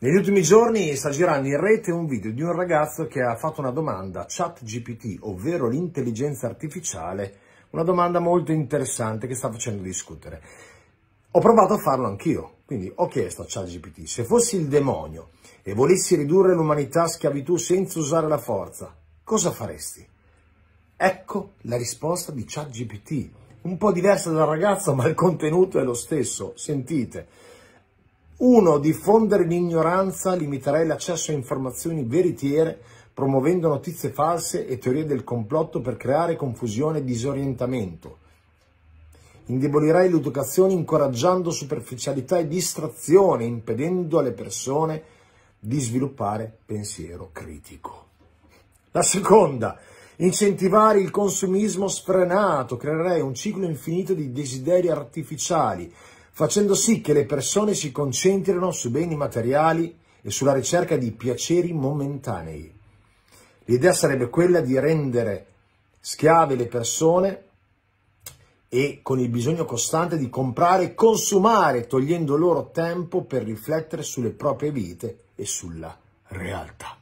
Negli ultimi giorni sta girando in rete un video di un ragazzo che ha fatto una domanda a ChatGPT, ovvero l'intelligenza artificiale, una domanda molto interessante che sta facendo discutere. Ho provato a farlo anch'io, quindi ho chiesto a ChatGPT se fossi il demonio e volessi ridurre l'umanità a schiavitù senza usare la forza, cosa faresti? Ecco la risposta di ChatGPT, un po' diversa dal ragazzo ma il contenuto è lo stesso, sentite. 1. Diffondere l'ignoranza, limiterei l'accesso a informazioni veritiere, promuovendo notizie false e teorie del complotto per creare confusione e disorientamento. Indebolirei l'educazione incoraggiando superficialità e distrazione, impedendo alle persone di sviluppare pensiero critico. La seconda, incentivare il consumismo sfrenato, creerei un ciclo infinito di desideri artificiali, facendo sì che le persone si concentrino sui beni materiali e sulla ricerca di piaceri momentanei. L'idea sarebbe quella di rendere schiave le persone e con il bisogno costante di comprare e consumare, togliendo loro tempo per riflettere sulle proprie vite e sulla realtà.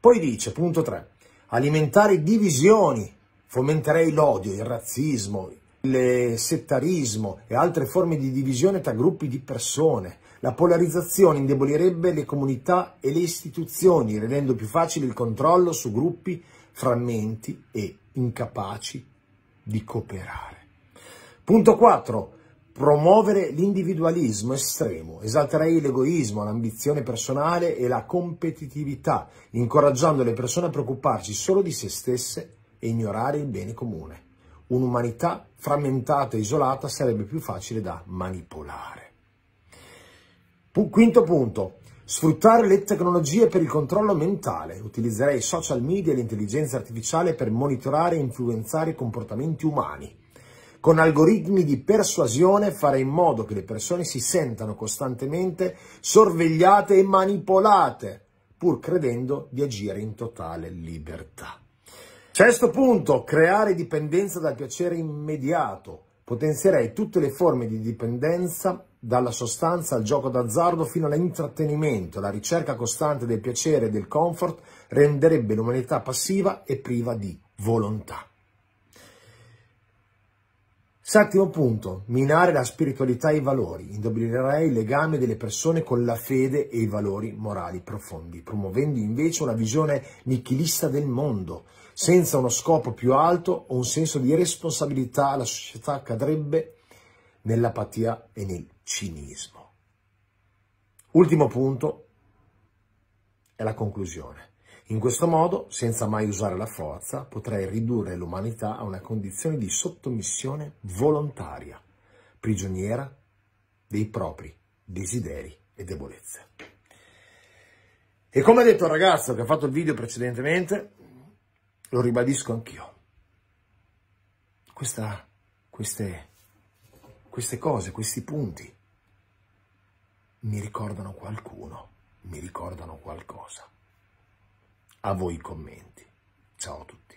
Poi dice, punto 3, alimentare divisioni, fomenterei l'odio, il razzismo, il settarismo e altre forme di divisione tra gruppi di persone. La polarizzazione indebolirebbe le comunità e le istituzioni, rendendo più facile il controllo su gruppi frammenti e incapaci di cooperare. Punto 4. Promuovere l'individualismo estremo. Esalterei l'egoismo, l'ambizione personale e la competitività, incoraggiando le persone a preoccuparsi solo di se stesse e ignorare il bene comune un'umanità frammentata e isolata sarebbe più facile da manipolare. Quinto punto, sfruttare le tecnologie per il controllo mentale. Utilizzerei i social media e l'intelligenza artificiale per monitorare e influenzare i comportamenti umani. Con algoritmi di persuasione fare in modo che le persone si sentano costantemente sorvegliate e manipolate, pur credendo di agire in totale libertà. Sesto punto, creare dipendenza dal piacere immediato. Potenzierei tutte le forme di dipendenza, dalla sostanza al gioco d'azzardo fino all'intrattenimento. La ricerca costante del piacere e del comfort renderebbe l'umanità passiva e priva di volontà. Settimo punto, minare la spiritualità e i valori. Indobilirai il legame delle persone con la fede e i valori morali profondi, promuovendo invece una visione nichilista del mondo, senza uno scopo più alto o un senso di responsabilità la società cadrebbe nell'apatia e nel cinismo. Ultimo punto è la conclusione. In questo modo, senza mai usare la forza, potrei ridurre l'umanità a una condizione di sottomissione volontaria, prigioniera dei propri desideri e debolezze. E come ha detto il ragazzo che ha fatto il video precedentemente, lo ribadisco anch'io. Questa, queste, queste cose, questi punti mi ricordano qualcuno, mi ricordano qualcosa a voi i commenti. Ciao a tutti.